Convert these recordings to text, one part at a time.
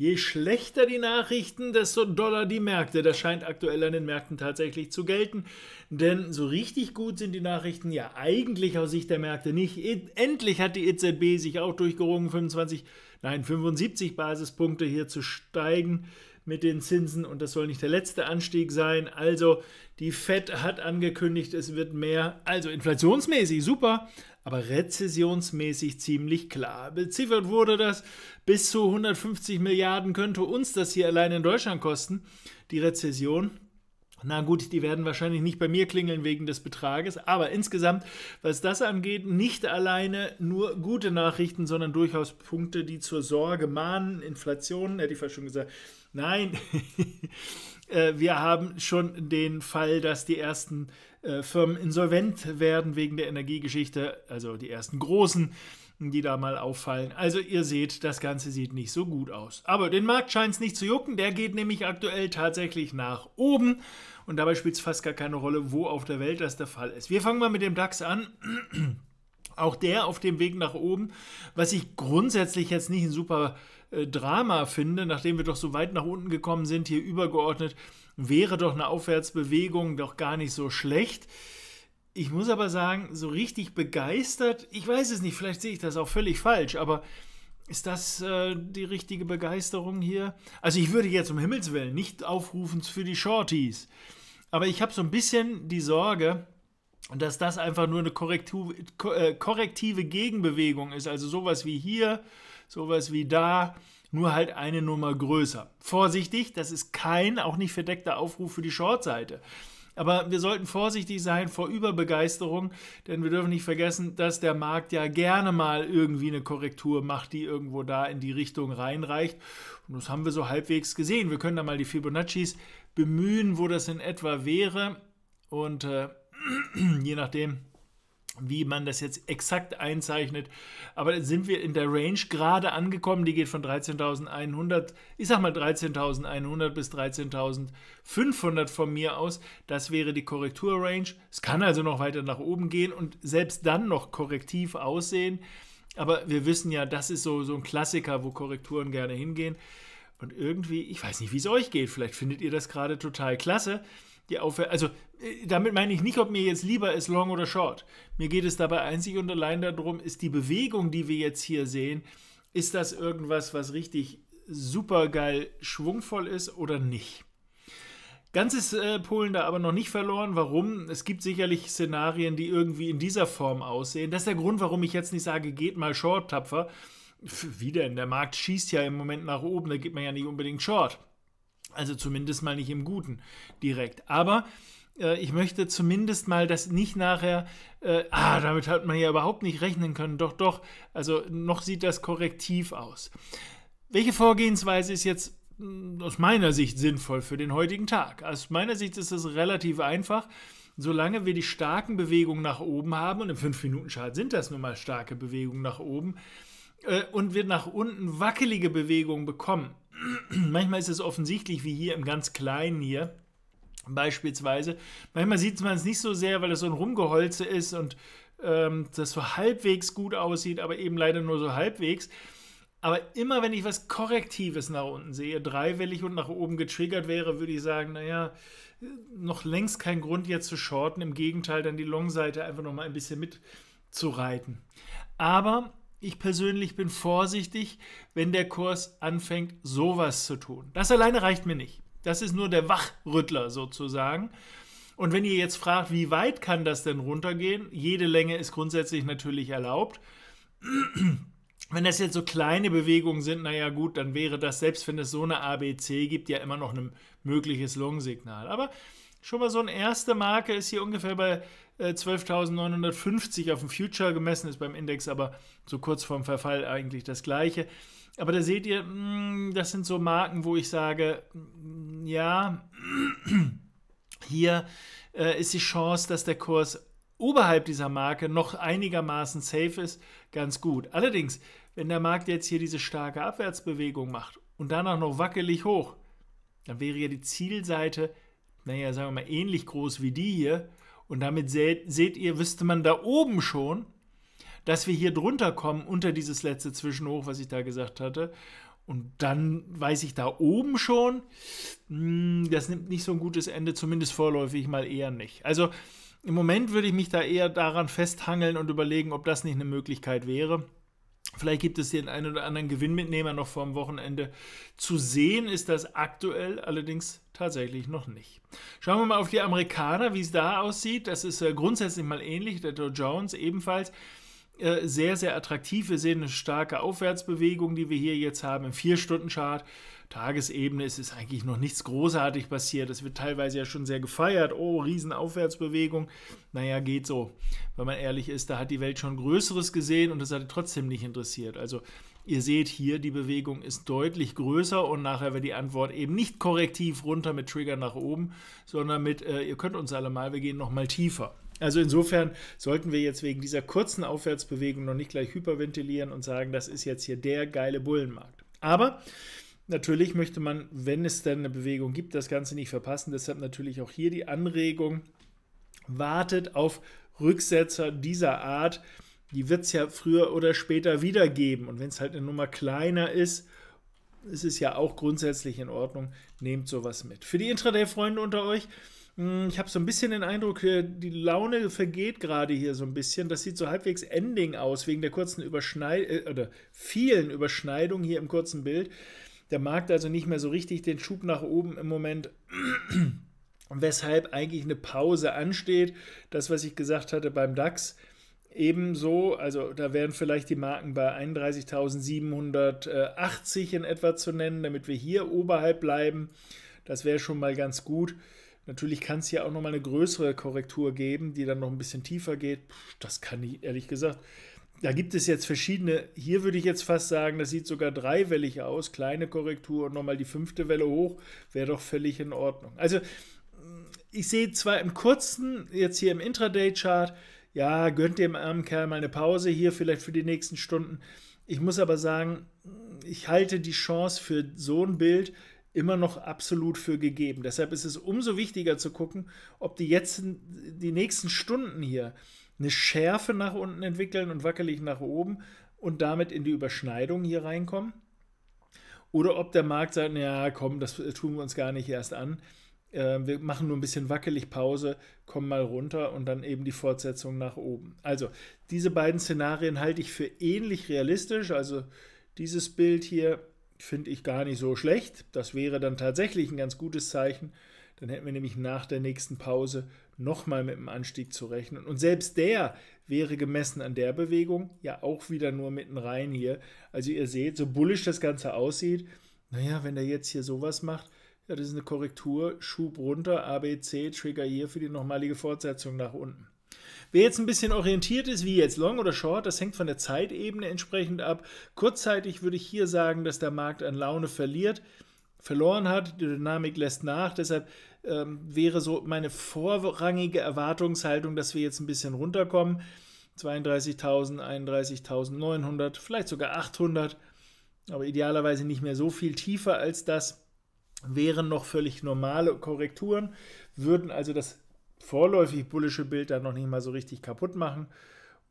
Je schlechter die Nachrichten, desto doller die Märkte. Das scheint aktuell an den Märkten tatsächlich zu gelten. Denn so richtig gut sind die Nachrichten ja eigentlich aus Sicht der Märkte nicht. E- endlich hat die EZB sich auch durchgerungen, 25, nein, 75 Basispunkte hier zu steigen mit den Zinsen und das soll nicht der letzte Anstieg sein. Also die Fed hat angekündigt, es wird mehr, also inflationsmäßig super, aber rezessionsmäßig ziemlich klar. Beziffert wurde das, bis zu 150 Milliarden könnte uns das hier allein in Deutschland kosten, die Rezession. Na gut, die werden wahrscheinlich nicht bei mir klingeln wegen des Betrages, aber insgesamt, was das angeht, nicht alleine nur gute Nachrichten, sondern durchaus Punkte, die zur Sorge mahnen. Inflation, hätte ich fast schon gesagt, Nein, äh, wir haben schon den Fall, dass die ersten äh, Firmen insolvent werden wegen der Energiegeschichte, also die ersten großen, die da mal auffallen. Also ihr seht, das Ganze sieht nicht so gut aus. Aber den Markt scheint es nicht zu jucken, der geht nämlich aktuell tatsächlich nach oben und dabei spielt es fast gar keine Rolle, wo auf der Welt das der Fall ist. Wir fangen mal mit dem DAX an. auch der auf dem Weg nach oben, was ich grundsätzlich jetzt nicht ein super äh, Drama finde, nachdem wir doch so weit nach unten gekommen sind, hier übergeordnet, wäre doch eine Aufwärtsbewegung doch gar nicht so schlecht. Ich muss aber sagen, so richtig begeistert, ich weiß es nicht, vielleicht sehe ich das auch völlig falsch, aber ist das äh, die richtige Begeisterung hier? Also ich würde jetzt um Himmels Willen nicht aufrufen für die Shorties, aber ich habe so ein bisschen die Sorge, und dass das einfach nur eine korrektive, äh, korrektive Gegenbewegung ist. Also sowas wie hier, sowas wie da, nur halt eine Nummer größer. Vorsichtig, das ist kein, auch nicht verdeckter Aufruf für die Shortseite. Aber wir sollten vorsichtig sein vor Überbegeisterung, denn wir dürfen nicht vergessen, dass der Markt ja gerne mal irgendwie eine Korrektur macht, die irgendwo da in die Richtung reinreicht. Und das haben wir so halbwegs gesehen. Wir können da mal die Fibonaccis bemühen, wo das in etwa wäre. Und äh, je nachdem, wie man das jetzt exakt einzeichnet. Aber sind wir in der Range gerade angekommen, die geht von 13.100, ich sag mal 13.100 bis 13.500 von mir aus. Das wäre die Korrekturrange. Es kann also noch weiter nach oben gehen und selbst dann noch korrektiv aussehen. Aber wir wissen ja, das ist so, so ein Klassiker, wo Korrekturen gerne hingehen. Und irgendwie, ich weiß nicht, wie es euch geht, vielleicht findet ihr das gerade total klasse die Aufwärts. Also, äh, damit meine ich nicht, ob mir jetzt lieber ist long oder short. Mir geht es dabei einzig und allein darum, ist die Bewegung, die wir jetzt hier sehen, ist das irgendwas, was richtig super geil schwungvoll ist oder nicht? Ganz ist äh, Polen da aber noch nicht verloren. Warum? Es gibt sicherlich Szenarien, die irgendwie in dieser Form aussehen. Das ist der Grund, warum ich jetzt nicht sage, geht mal short tapfer. Wie denn? Der Markt schießt ja im Moment nach oben, da geht man ja nicht unbedingt short. Also zumindest mal nicht im Guten direkt. Aber äh, ich möchte zumindest mal, dass nicht nachher, äh, ah, damit hat man ja überhaupt nicht rechnen können. Doch, doch. Also noch sieht das korrektiv aus. Welche Vorgehensweise ist jetzt hm, aus meiner Sicht sinnvoll für den heutigen Tag? Aus meiner Sicht ist es relativ einfach. Solange wir die starken Bewegungen nach oben haben, und im 5-Minuten-Chart sind das nun mal starke Bewegungen nach oben, äh, und wir nach unten wackelige Bewegungen bekommen, manchmal ist es offensichtlich, wie hier im ganz Kleinen hier beispielsweise. Manchmal sieht man es nicht so sehr, weil es so ein Rumgeholze ist und ähm, das so halbwegs gut aussieht, aber eben leider nur so halbwegs. Aber immer wenn ich was Korrektives nach unten sehe, dreiwellig und nach oben getriggert wäre, würde ich sagen, naja, noch längst kein Grund jetzt zu shorten. Im Gegenteil, dann die Long-Seite einfach nochmal ein bisschen mitzureiten. Aber ich persönlich bin vorsichtig, wenn der Kurs anfängt, sowas zu tun. Das alleine reicht mir nicht. Das ist nur der Wachrüttler sozusagen. Und wenn ihr jetzt fragt, wie weit kann das denn runtergehen? Jede Länge ist grundsätzlich natürlich erlaubt. Wenn das jetzt so kleine Bewegungen sind, naja gut, dann wäre das, selbst wenn es so eine ABC gibt, ja immer noch ein mögliches Long-Signal. Aber schon mal so eine erste Marke ist hier ungefähr bei 12.950 äh, auf dem Future gemessen, ist beim Index aber so kurz vorm Verfall eigentlich das gleiche. Aber da seht ihr, mm, das sind so Marken, wo ich sage, mm, ja, hier äh, ist die Chance, dass der Kurs oberhalb dieser Marke noch einigermaßen safe ist, ganz gut. Allerdings, wenn der Markt jetzt hier diese starke Abwärtsbewegung macht und danach noch wackelig hoch, dann wäre ja die Zielseite, naja, sagen wir mal, ähnlich groß wie die hier. Und damit seht, seht ihr, wüsste man da oben schon, dass wir hier drunter kommen unter dieses letzte Zwischenhoch, was ich da gesagt hatte. Und dann weiß ich da oben schon, hm, das nimmt nicht so ein gutes Ende, zumindest vorläufig mal eher nicht. Also im Moment würde ich mich da eher daran festhangeln und überlegen, ob das nicht eine Möglichkeit wäre. Vielleicht gibt es den einen oder anderen Gewinnmitnehmer noch vor dem Wochenende. Zu sehen ist das aktuell allerdings tatsächlich noch nicht. Schauen wir mal auf die Amerikaner, wie es da aussieht. Das ist äh, grundsätzlich mal ähnlich. Der Dow Jones ebenfalls äh, sehr, sehr attraktiv. Wir sehen eine starke Aufwärtsbewegung, die wir hier jetzt haben im 4-Stunden-Chart. Tagesebene ist, es eigentlich noch nichts großartig passiert. Es wird teilweise ja schon sehr gefeiert. Oh, Riesenaufwärtsbewegung. Naja, geht so. Wenn man ehrlich ist, da hat die Welt schon Größeres gesehen und das hat trotzdem nicht interessiert. Also ihr seht hier, die Bewegung ist deutlich größer und nachher wird die Antwort eben nicht korrektiv runter mit Trigger nach oben, sondern mit, äh, ihr könnt uns alle mal, wir gehen nochmal tiefer. Also insofern sollten wir jetzt wegen dieser kurzen Aufwärtsbewegung noch nicht gleich hyperventilieren und sagen, das ist jetzt hier der geile Bullenmarkt. Aber Natürlich möchte man, wenn es denn eine Bewegung gibt, das Ganze nicht verpassen. Deshalb natürlich auch hier die Anregung, wartet auf Rücksetzer dieser Art. Die wird es ja früher oder später wieder geben. Und wenn es halt eine Nummer kleiner ist, ist es ja auch grundsätzlich in Ordnung. Nehmt sowas mit. Für die Intraday-Freunde unter euch, hm, ich habe so ein bisschen den Eindruck, äh, die Laune vergeht gerade hier so ein bisschen. Das sieht so halbwegs ending aus, wegen der kurzen Überschneidung äh, oder vielen Überschneidungen hier im kurzen Bild. Der Markt also nicht mehr so richtig den Schub nach oben im Moment. weshalb eigentlich eine Pause ansteht. Das, was ich gesagt hatte beim DAX, ebenso. Also da wären vielleicht die Marken bei 31.780 in etwa zu nennen, damit wir hier oberhalb bleiben. Das wäre schon mal ganz gut. Natürlich kann es hier auch nochmal eine größere Korrektur geben, die dann noch ein bisschen tiefer geht. Das kann ich ehrlich gesagt da gibt es jetzt verschiedene, hier würde ich jetzt fast sagen, das sieht sogar dreiwellig aus, kleine Korrektur und nochmal die fünfte Welle hoch, wäre doch völlig in Ordnung. Also ich sehe zwar im kurzen, jetzt hier im Intraday-Chart, ja, gönnt dem armen Kerl mal eine Pause hier vielleicht für die nächsten Stunden. Ich muss aber sagen, ich halte die Chance für so ein Bild immer noch absolut für gegeben. Deshalb ist es umso wichtiger zu gucken, ob die jetzt die nächsten Stunden hier eine Schärfe nach unten entwickeln und wackelig nach oben und damit in die Überschneidung hier reinkommen. Oder ob der Markt sagt, ja, komm, das äh, tun wir uns gar nicht erst an. Äh, wir machen nur ein bisschen wackelig Pause, kommen mal runter und dann eben die Fortsetzung nach oben. Also diese beiden Szenarien halte ich für ähnlich realistisch. Also dieses Bild hier finde ich gar nicht so schlecht. Das wäre dann tatsächlich ein ganz gutes Zeichen. Dann hätten wir nämlich nach der nächsten Pause nochmal mit dem Anstieg zu rechnen. Und selbst der wäre gemessen an der Bewegung ja auch wieder nur mitten rein hier. Also ihr seht, so bullisch das Ganze aussieht, naja, wenn der jetzt hier sowas macht, ja, das ist eine Korrektur, Schub runter, ABC, Trigger hier für die nochmalige Fortsetzung nach unten. Wer jetzt ein bisschen orientiert ist, wie jetzt Long oder Short, das hängt von der Zeitebene entsprechend ab. Kurzzeitig würde ich hier sagen, dass der Markt an Laune verliert verloren hat, die Dynamik lässt nach, deshalb ähm, wäre so meine vorrangige Erwartungshaltung, dass wir jetzt ein bisschen runterkommen. 32.000, 31.900, vielleicht sogar 800, aber idealerweise nicht mehr so viel tiefer als das, wären noch völlig normale Korrekturen, würden also das vorläufig bullische Bild dann noch nicht mal so richtig kaputt machen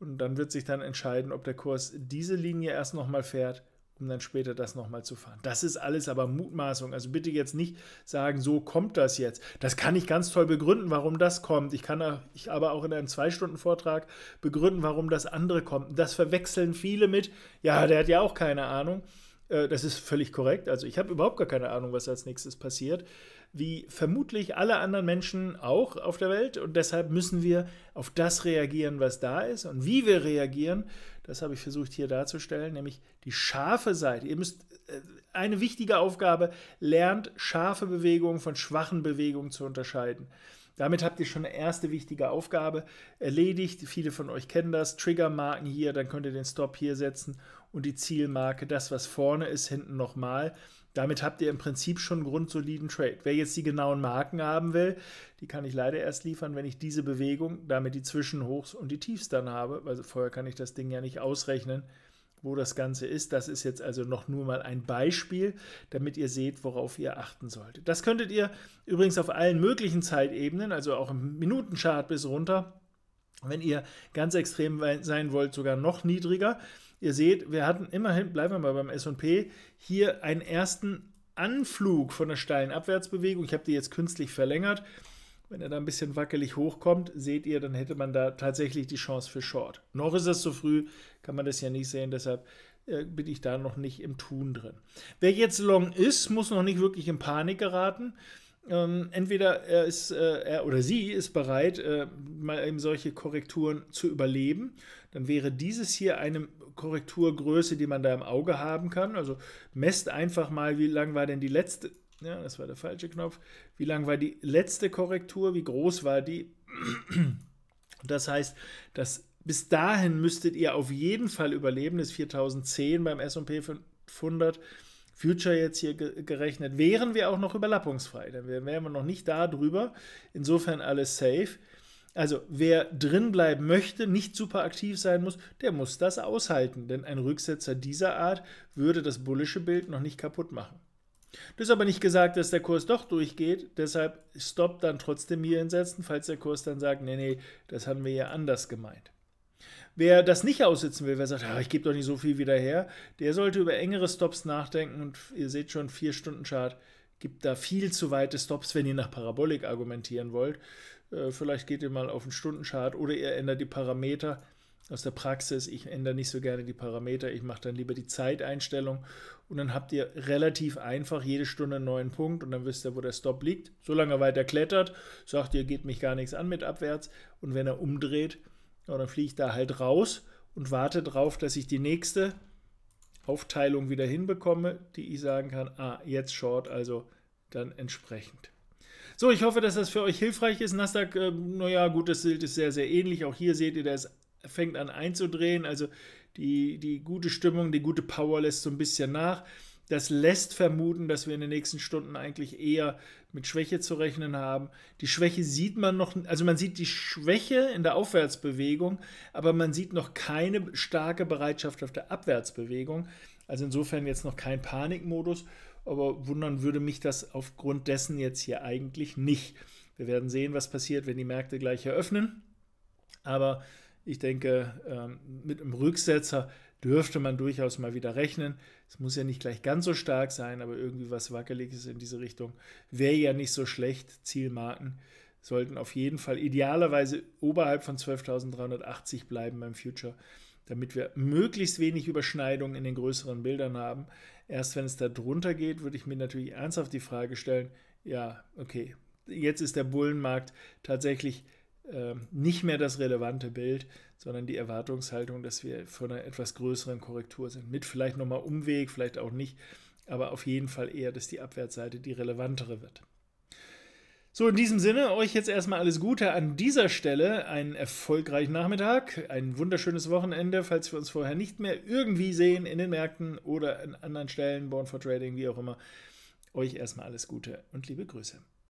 und dann wird sich dann entscheiden, ob der Kurs diese Linie erst nochmal fährt um dann später das nochmal zu fahren. Das ist alles aber Mutmaßung. Also bitte jetzt nicht sagen, so kommt das jetzt. Das kann ich ganz toll begründen, warum das kommt. Ich kann ich aber auch in einem Zwei-Stunden-Vortrag begründen, warum das andere kommt. Das verwechseln viele mit, ja, der hat ja auch keine Ahnung. Äh, das ist völlig korrekt. Also ich habe überhaupt gar keine Ahnung, was als nächstes passiert wie vermutlich alle anderen Menschen auch auf der Welt. Und deshalb müssen wir auf das reagieren, was da ist. Und wie wir reagieren, das habe ich versucht hier darzustellen, nämlich die scharfe Seite. Ihr müsst äh, eine wichtige Aufgabe, lernt scharfe Bewegungen von schwachen Bewegungen zu unterscheiden. Damit habt ihr schon eine erste wichtige Aufgabe erledigt. Viele von euch kennen das. Triggermarken hier, dann könnt ihr den Stop hier setzen und die Zielmarke, das was vorne ist, hinten nochmal damit habt ihr im Prinzip schon einen grundsoliden Trade. Wer jetzt die genauen Marken haben will, die kann ich leider erst liefern, wenn ich diese Bewegung, damit die Zwischenhochs und die Tiefs dann habe, weil also vorher kann ich das Ding ja nicht ausrechnen, wo das Ganze ist. Das ist jetzt also noch nur mal ein Beispiel, damit ihr seht, worauf ihr achten solltet. Das könntet ihr übrigens auf allen möglichen Zeitebenen, also auch im Minutenchart bis runter, wenn ihr ganz extrem sein wollt, sogar noch niedriger. Ihr seht, wir hatten immerhin, bleiben wir mal beim SP, hier einen ersten Anflug von der steilen Abwärtsbewegung. Ich habe die jetzt künstlich verlängert. Wenn er da ein bisschen wackelig hochkommt, seht ihr, dann hätte man da tatsächlich die Chance für Short. Noch ist es zu so früh, kann man das ja nicht sehen, deshalb äh, bin ich da noch nicht im Tun drin. Wer jetzt long ist, muss noch nicht wirklich in Panik geraten. Ähm, entweder er ist äh, er oder sie ist bereit, äh, mal eben solche Korrekturen zu überleben. Dann wäre dieses hier eine Korrekturgröße, die man da im Auge haben kann. Also messt einfach mal, wie lang war denn die letzte. Ja, das war der falsche Knopf. Wie lang war die letzte Korrektur? Wie groß war die? Das heißt, dass bis dahin müsstet ihr auf jeden Fall überleben, das 4010 beim SP 500 Future jetzt hier ge gerechnet, wären wir auch noch überlappungsfrei. Dann wären wir noch nicht da drüber. Insofern alles safe. Also wer drin bleiben möchte, nicht super aktiv sein muss, der muss das aushalten, denn ein Rücksetzer dieser Art würde das bullische Bild noch nicht kaputt machen. Das ist aber nicht gesagt, dass der Kurs doch durchgeht, deshalb stoppt dann trotzdem hier hinsetzen, falls der Kurs dann sagt, nee, nee, das haben wir ja anders gemeint. Wer das nicht aussitzen will, wer sagt, ah, ich gebe doch nicht so viel wieder her, der sollte über engere Stops nachdenken. Und ihr seht schon, 4-Stunden-Chart gibt da viel zu weite Stops, wenn ihr nach Parabolik argumentieren wollt. Äh, vielleicht geht ihr mal auf einen Stunden-Chart oder ihr ändert die Parameter aus der Praxis. Ich ändere nicht so gerne die Parameter, ich mache dann lieber die Zeiteinstellung und dann habt ihr relativ einfach jede Stunde einen neuen Punkt und dann wisst ihr, wo der Stop liegt. Solange er weiter klettert, sagt ihr, geht mich gar nichts an mit abwärts und wenn er umdreht, ja, und dann fliege ich da halt raus und warte darauf, dass ich die nächste Aufteilung wieder hinbekomme, die ich sagen kann, ah, jetzt Short, also dann entsprechend. So, ich hoffe, dass das für euch hilfreich ist. Nasdaq, äh, naja, gut, das Bild ist sehr, sehr ähnlich. Auch hier seht ihr, das fängt an einzudrehen. Also die, die gute Stimmung, die gute Power lässt so ein bisschen nach. Das lässt vermuten, dass wir in den nächsten Stunden eigentlich eher mit Schwäche zu rechnen haben. Die Schwäche sieht man noch, also man sieht die Schwäche in der Aufwärtsbewegung, aber man sieht noch keine starke Bereitschaft auf der Abwärtsbewegung. Also insofern jetzt noch kein Panikmodus, aber wundern würde mich das aufgrund dessen jetzt hier eigentlich nicht. Wir werden sehen, was passiert, wenn die Märkte gleich eröffnen. Aber ich denke, ähm, mit einem Rücksetzer dürfte man durchaus mal wieder rechnen. Es muss ja nicht gleich ganz so stark sein, aber irgendwie was Wackeliges in diese Richtung wäre ja nicht so schlecht. Zielmarken sollten auf jeden Fall idealerweise oberhalb von 12.380 bleiben beim Future, damit wir möglichst wenig Überschneidungen in den größeren Bildern haben. Erst wenn es da drunter geht, würde ich mir natürlich ernsthaft die Frage stellen, ja, okay, jetzt ist der Bullenmarkt tatsächlich ähm, nicht mehr das relevante Bild, sondern die Erwartungshaltung, dass wir vor einer etwas größeren Korrektur sind. Mit vielleicht nochmal Umweg, vielleicht auch nicht, aber auf jeden Fall eher, dass die Abwärtsseite die relevantere wird. So, in diesem Sinne, euch jetzt erstmal alles Gute an dieser Stelle. Einen erfolgreichen Nachmittag, ein wunderschönes Wochenende, falls wir uns vorher nicht mehr irgendwie sehen in den Märkten oder an anderen Stellen, Born for Trading, wie auch immer. Euch erstmal alles Gute und liebe Grüße.